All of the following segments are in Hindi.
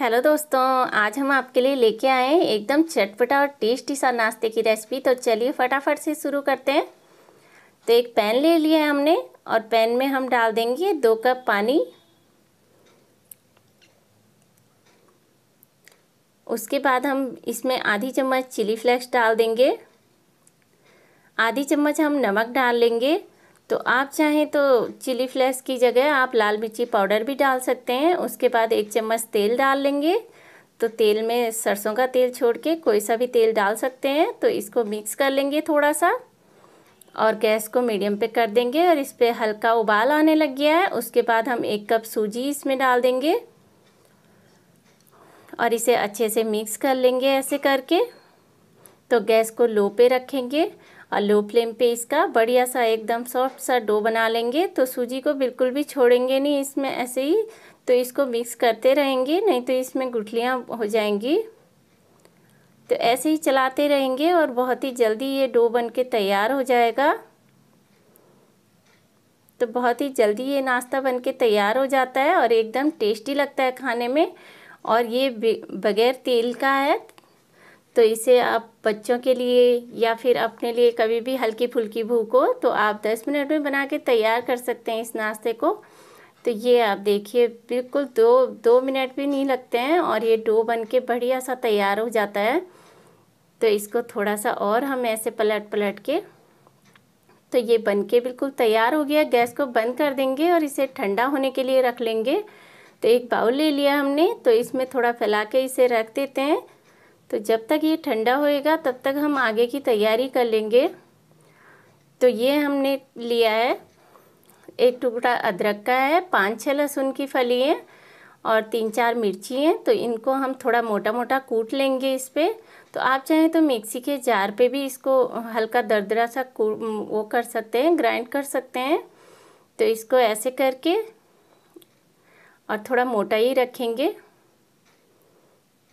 हेलो दोस्तों आज हम आपके लिए लेके आए हैं एकदम चटपटा और टेस्टी सा नाश्ते की रेसिपी तो चलिए फटाफट से शुरू करते हैं तो एक पैन ले लिया है हमने और पैन में हम डाल देंगे दो कप पानी उसके बाद हम इसमें आधी चम्मच चिली फ्लेक्स डाल देंगे आधी चम्मच हम नमक डाल लेंगे तो आप चाहें तो चिली फ्लेक्स की जगह आप लाल मिर्ची पाउडर भी डाल सकते हैं उसके बाद एक चम्मच तेल डाल लेंगे तो तेल में सरसों का तेल छोड़ के कोई सा भी तेल डाल सकते हैं तो इसको मिक्स कर लेंगे थोड़ा सा और गैस को मीडियम पे कर देंगे और इस पर हल्का उबाल आने लग गया है उसके बाद हम एक कप सूजी इसमें डाल देंगे और इसे अच्छे से मिक्स कर लेंगे ऐसे करके तो गैस को लो पे रखेंगे और लो फ्लेम पे इसका बढ़िया सा एकदम सॉफ्ट सा डो बना लेंगे तो सूजी को बिल्कुल भी छोड़ेंगे नहीं इसमें ऐसे ही तो इसको मिक्स करते रहेंगे नहीं तो इसमें गुठलियाँ हो जाएंगी तो ऐसे ही चलाते रहेंगे और बहुत ही जल्दी ये डो बन के तैयार हो जाएगा तो बहुत ही जल्दी ये नाश्ता बन के तैयार हो जाता है और एकदम टेस्टी लगता है खाने में और ये बगैर तेल का है तो इसे आप बच्चों के लिए या फिर अपने लिए कभी भी हल्की फुल्की भूख हो तो आप 10 मिनट में बना के तैयार कर सकते हैं इस नाश्ते को तो ये आप देखिए बिल्कुल दो दो मिनट भी नहीं लगते हैं और ये डो बन के बढ़िया सा तैयार हो जाता है तो इसको थोड़ा सा और हम ऐसे पलट पलट के तो ये बन के बिल्कुल तैयार हो गया गैस को बंद कर देंगे और इसे ठंडा होने के लिए रख लेंगे तो एक बाउल ले लिया हमने तो इसमें थोड़ा फैला के इसे रख देते हैं तो जब तक ये ठंडा होएगा तब तक हम आगे की तैयारी कर लेंगे तो ये हमने लिया है एक टुकड़ा अदरक का है पाँच छः लहसुन की फली है और तीन चार मिर्ची हैं तो इनको हम थोड़ा मोटा मोटा कूट लेंगे इस पर तो आप चाहें तो मिक्सी के जार पे भी इसको हल्का दरदरा सा वो कर सकते हैं ग्राइंड कर सकते हैं तो इसको ऐसे करके और थोड़ा मोटा ही रखेंगे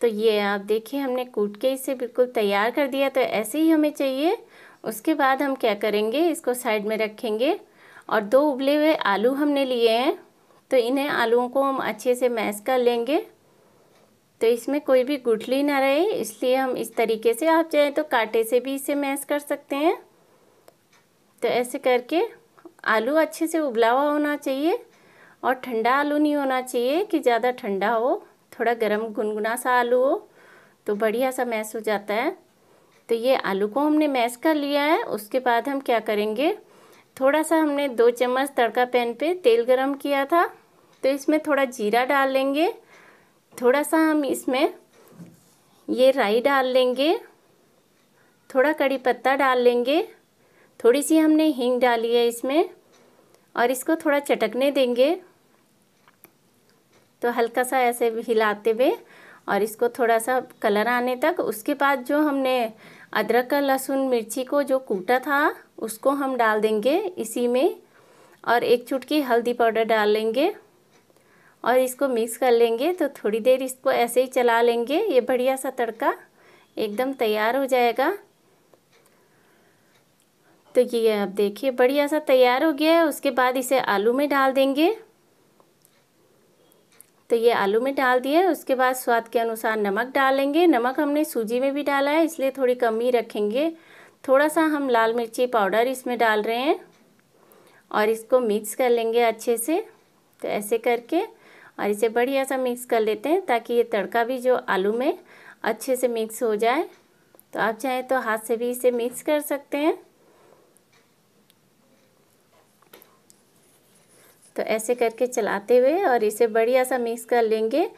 तो ये आप देखिए हमने कूट के इसे बिल्कुल तैयार कर दिया तो ऐसे ही हमें चाहिए उसके बाद हम क्या करेंगे इसको साइड में रखेंगे और दो उबले हुए आलू हमने लिए हैं तो इन्हें आलूओं को हम अच्छे से मैश कर लेंगे तो इसमें कोई भी गुठली ना रहे इसलिए हम इस तरीके से आप चाहें तो कांटे से भी इसे मैश कर सकते हैं तो ऐसे करके आलू अच्छे से उबला हुआ होना चाहिए और ठंडा आलू नहीं होना चाहिए कि ज़्यादा ठंडा हो थोड़ा गर्म गुनगुना सा आलू हो तो बढ़िया सा मैश हो जाता है तो ये आलू को हमने मैश कर लिया है उसके बाद हम क्या करेंगे थोड़ा सा हमने दो चम्मच तड़का पैन पे तेल गरम किया था तो इसमें थोड़ा जीरा डाल लेंगे थोड़ा सा हम इसमें ये राई डाल लेंगे थोड़ा कड़ी पत्ता डाल लेंगे थोड़ी सी हमने हींग डाली है इसमें और इसको थोड़ा चटकने देंगे तो हल्का सा ऐसे हिलाते हुए और इसको थोड़ा सा कलर आने तक उसके बाद जो हमने अदरक का लहसुन मिर्ची को जो कूटा था उसको हम डाल देंगे इसी में और एक चुटकी हल्दी पाउडर डाल लेंगे और इसको मिक्स कर लेंगे तो थोड़ी देर इसको ऐसे ही चला लेंगे ये बढ़िया सा तड़का एकदम तैयार हो जाएगा तो ये आप देखिए बढ़िया सा तैयार हो गया है उसके बाद इसे आलू में डाल देंगे तो ये आलू में डाल है उसके बाद स्वाद के अनुसार नमक डालेंगे नमक हमने सूजी में भी डाला है इसलिए थोड़ी कम ही रखेंगे थोड़ा सा हम लाल मिर्ची पाउडर इसमें डाल रहे हैं और इसको मिक्स कर लेंगे अच्छे से तो ऐसे करके और इसे बढ़िया सा मिक्स कर लेते हैं ताकि ये तड़का भी जो आलू में अच्छे से मिक्स हो जाए तो आप चाहें तो हाथ से भी इसे मिक्स कर सकते हैं तो ऐसे करके चलाते हुए और इसे बढ़िया सा मिक्स कर लेंगे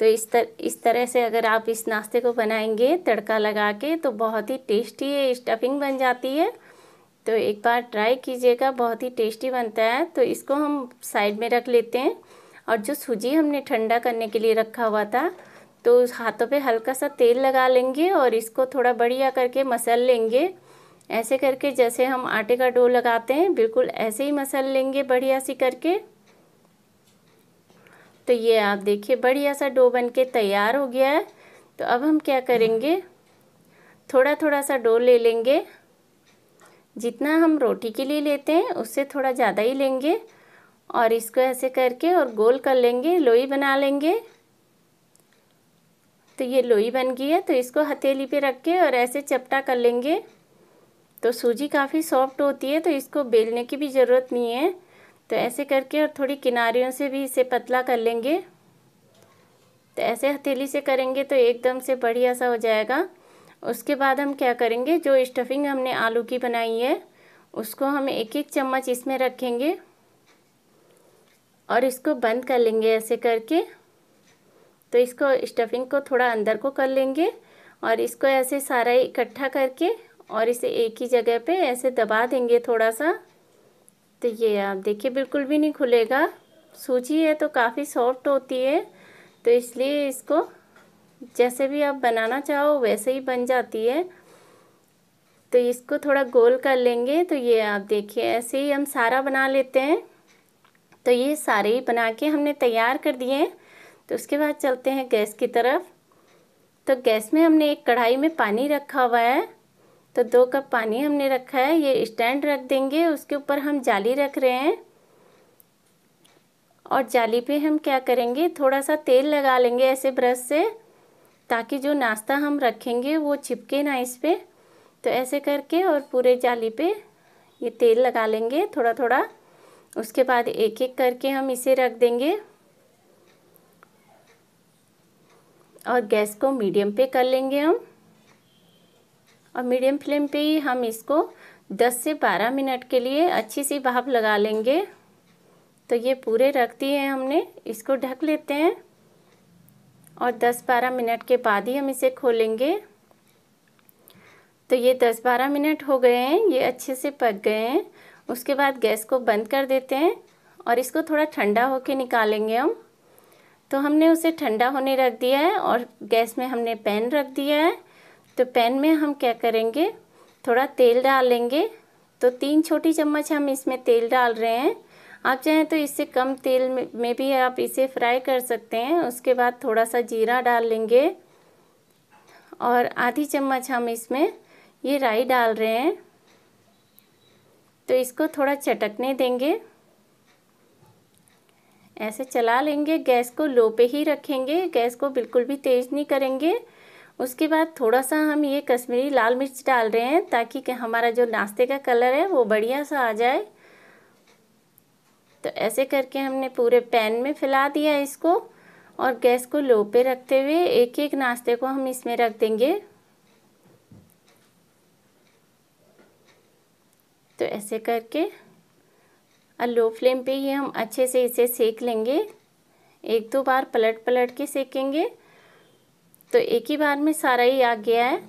तो इस तर इस तरह से अगर आप इस नाश्ते को बनाएंगे तड़का लगा के तो बहुत ही टेस्टी स्टफिंग बन जाती है तो एक बार ट्राई कीजिएगा बहुत ही टेस्टी बनता है तो इसको हम साइड में रख लेते हैं और जो सूजी हमने ठंडा करने के लिए रखा हुआ था तो हाथों पे हल्का सा तेल लगा लेंगे और इसको थोड़ा बढ़िया करके मसल लेंगे ऐसे करके जैसे हम आटे का डो लगाते हैं बिल्कुल ऐसे ही मसल लेंगे बढ़िया सी करके तो ये आप देखिए बढ़िया सा डो बन के तैयार हो गया है तो अब हम क्या करेंगे थोड़ा थोड़ा सा डो ले लेंगे जितना हम रोटी के लिए लेते हैं उससे थोड़ा ज़्यादा ही लेंगे और इसको ऐसे करके और गोल कर लेंगे लोई बना लेंगे तो ये लोई बन गई है तो इसको हथेली पे रख के और ऐसे चपटा कर लेंगे तो सूजी काफ़ी सॉफ्ट होती है तो इसको बेलने की भी ज़रूरत नहीं है तो ऐसे करके और थोड़ी किनारियों से भी इसे पतला कर लेंगे तो ऐसे हथेली से करेंगे तो एकदम से बढ़िया सा हो जाएगा उसके बाद हम क्या करेंगे जो स्टफिंग हमने आलू की बनाई है उसको हम एक एक चम्मच इसमें रखेंगे और इसको बंद कर लेंगे ऐसे करके तो इसको स्टफिंग को थोड़ा अंदर को कर लेंगे और इसको ऐसे सारा इकट्ठा करके और इसे एक ही जगह पे ऐसे दबा देंगे थोड़ा सा तो ये आप देखिए बिल्कुल भी नहीं खुलेगा सूजी है तो काफ़ी सॉफ्ट होती है तो इसलिए इसको जैसे भी आप बनाना चाहो वैसे ही बन जाती है तो इसको थोड़ा गोल कर लेंगे तो ये आप देखिए ऐसे ही हम सारा बना लेते हैं तो ये सारे ही बना के हमने तैयार कर दिए हैं तो उसके बाद चलते हैं गैस की तरफ तो गैस में हमने एक कढ़ाई में पानी रखा हुआ है तो दो कप पानी हमने रखा है ये स्टैंड रख देंगे उसके ऊपर हम जाली रख रहे हैं और जाली पे हम क्या करेंगे थोड़ा सा तेल लगा लेंगे ऐसे ब्रश से ताकि जो नाश्ता हम रखेंगे वो चिपके ना इस पर तो ऐसे करके और पूरे जाली पे ये तेल लगा लेंगे थोड़ा थोड़ा उसके बाद एक एक करके हम इसे रख देंगे और गैस को मीडियम पे कर लेंगे हम और मीडियम फ्लेम पे ही हम इसको 10 से 12 मिनट के लिए अच्छी सी भाप लगा लेंगे तो ये पूरे रख दिए हैं हमने इसको ढक लेते हैं और 10-12 मिनट के बाद ही हम इसे खोलेंगे तो ये 10-12 मिनट हो गए हैं ये अच्छे से पक गए हैं उसके बाद गैस को बंद कर देते हैं और इसको थोड़ा ठंडा होके निकालेंगे हम तो हमने उसे ठंडा होने रख दिया है और गैस में हमने पैन रख दिया है तो पैन में हम क्या करेंगे थोड़ा तेल डालेंगे तो तीन छोटी चम्मच हम इसमें तेल डाल रहे हैं आप चाहें तो इससे कम तेल में भी आप इसे फ्राई कर सकते हैं उसके बाद थोड़ा सा जीरा डाल लेंगे और आधी चम्मच हम इसमें ये राई डाल रहे हैं तो इसको थोड़ा चटकने देंगे ऐसे चला लेंगे गैस को लो पे ही रखेंगे गैस को बिल्कुल भी तेज़ नहीं करेंगे उसके बाद थोड़ा सा हम ये कश्मीरी लाल मिर्च डाल रहे हैं ताकि हमारा जो नाश्ते का कलर है वो बढ़िया सा आ जाए तो ऐसे करके हमने पूरे पैन में फैला दिया इसको और गैस को लो पे रखते हुए एक एक नाश्ते को हम इसमें रख देंगे तो ऐसे करके और लो फ्लेम पे ही हम अच्छे से इसे सेक लेंगे एक दो बार पलट पलट के सेकेंगे तो एक ही बार में सारा ही आ गया है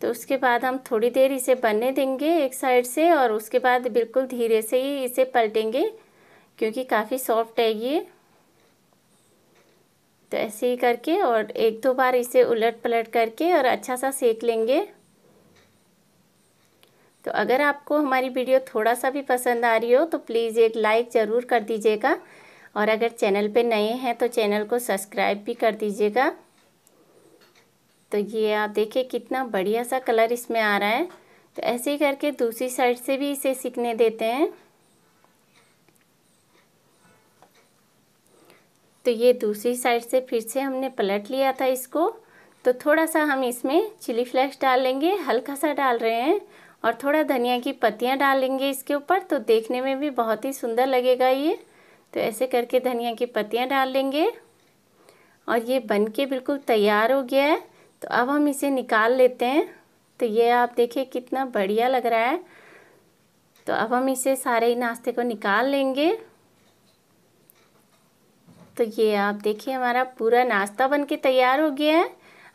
तो उसके बाद हम थोड़ी देर इसे बनने देंगे एक साइड से और उसके बाद बिल्कुल धीरे से ही इसे पलटेंगे क्योंकि काफ़ी सॉफ्ट है ये तो ऐसे ही करके और एक दो बार इसे उलट पलट करके और अच्छा सा सेक लेंगे तो अगर आपको हमारी वीडियो थोड़ा सा भी पसंद आ रही हो तो प्लीज़ एक लाइक ज़रूर कर दीजिएगा और अगर चैनल पे नए हैं तो चैनल को सब्सक्राइब भी कर दीजिएगा तो ये आप देखिए कितना बढ़िया सा कलर इसमें आ रहा है तो ऐसे ही करके दूसरी साइड से भी इसे सीखने देते हैं तो ये दूसरी साइड से फिर से हमने पलट लिया था इसको तो थोड़ा सा हम इसमें चिली फ्लेक्स डाल लेंगे हल्का सा डाल रहे हैं और थोड़ा धनिया की पत्तियाँ डाल लेंगे इसके ऊपर तो देखने में भी बहुत ही सुंदर लगेगा ये तो ऐसे करके धनिया की पत्तियाँ डाल लेंगे और ये बन के बिल्कुल तैयार हो गया है तो अब हम इसे निकाल लेते हैं तो ये आप देखिए कितना बढ़िया लग रहा है तो अब हम इसे सारे ही नाश्ते को निकाल लेंगे तो ये आप देखिए हमारा पूरा नाश्ता बन के तैयार हो गया है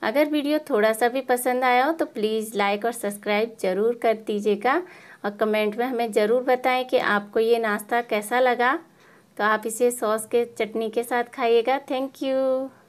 अगर वीडियो थोड़ा सा भी पसंद आया हो तो प्लीज़ लाइक और सब्सक्राइब ज़रूर कर दीजिएगा और कमेंट में हमें ज़रूर बताएं कि आपको ये नाश्ता कैसा लगा तो आप इसे सॉस के चटनी के साथ खाइएगा थैंक यू